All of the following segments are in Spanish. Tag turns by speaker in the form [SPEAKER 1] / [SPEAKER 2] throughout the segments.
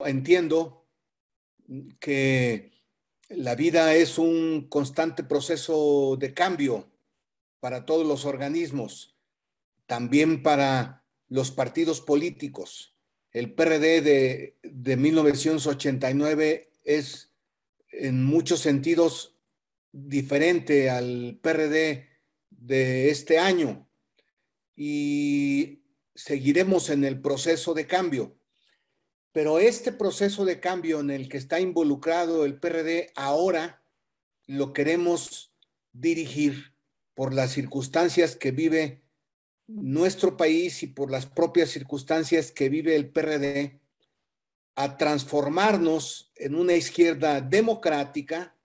[SPEAKER 1] entiendo que la vida es un constante proceso de cambio para todos los organismos, también para los partidos políticos. El PRD de, 1989 es en muchos sentidos diferente al PRD de este año y seguiremos en el proceso de cambio pero este proceso de cambio en el que está involucrado el PRD ahora lo queremos dirigir por las circunstancias que vive nuestro país y por las propias circunstancias que vive el PRD a transformarnos en una izquierda democrática,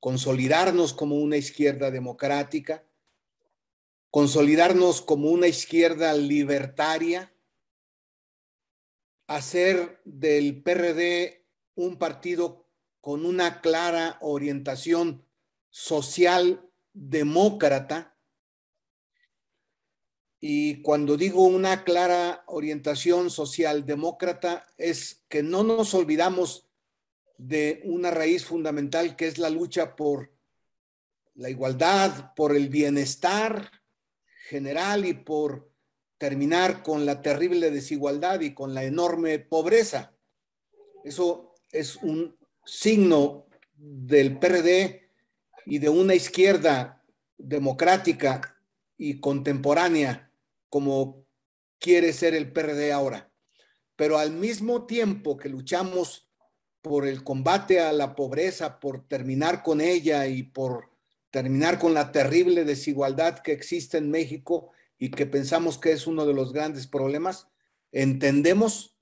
[SPEAKER 1] consolidarnos como una izquierda democrática, consolidarnos como una izquierda libertaria, hacer del PRD un partido con una clara orientación social demócrata. Y cuando digo una clara orientación socialdemócrata es que no nos olvidamos de una raíz fundamental que es la lucha por la igualdad, por el bienestar general y por terminar con la terrible desigualdad y con la enorme pobreza. Eso es un signo del PRD y de una izquierda democrática y contemporánea como quiere ser el PRD ahora. Pero al mismo tiempo que luchamos por el combate a la pobreza, por terminar con ella y por terminar con la terrible desigualdad que existe en México, y que pensamos que es uno de los grandes problemas, entendemos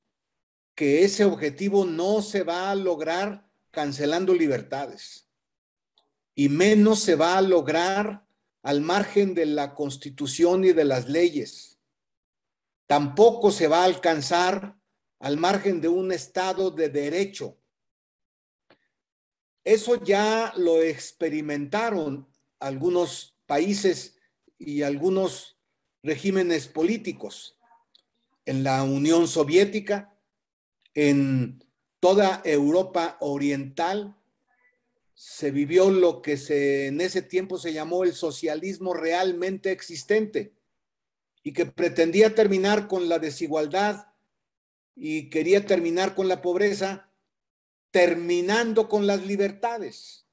[SPEAKER 1] que ese objetivo no se va a lograr cancelando libertades y menos se va a lograr al margen de la constitución y de las leyes. Tampoco se va a alcanzar al margen de un Estado de derecho. Eso ya lo experimentaron algunos países y algunos regímenes políticos en la Unión Soviética, en toda Europa Oriental, se vivió lo que en ese tiempo se llamó el socialismo realmente existente y que pretendía terminar con la desigualdad y quería terminar con la pobreza, terminando con las libertades,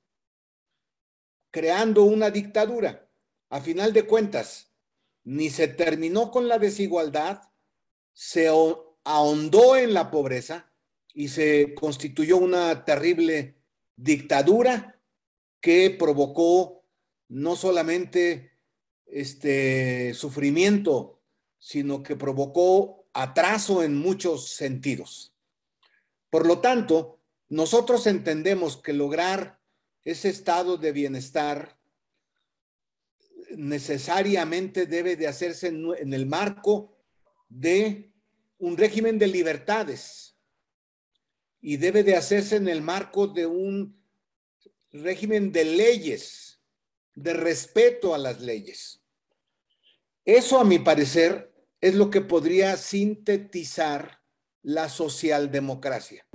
[SPEAKER 1] creando una dictadura. A final de cuentas, ni se terminó con la desigualdad, se ahondó en la pobreza y se constituyó una terrible dictadura que provocó no solamente este sufrimiento, sino que provocó atraso en muchos sentidos. Por lo tanto, nosotros entendemos que lograr ese estado de bienestar necesariamente debe de hacerse en, el marco de un régimen de libertades y debe de hacerse en el marco de un régimen de leyes, de respeto a las leyes. Eso, a mi parecer, es lo que podría sintetizar la socialdemocracia.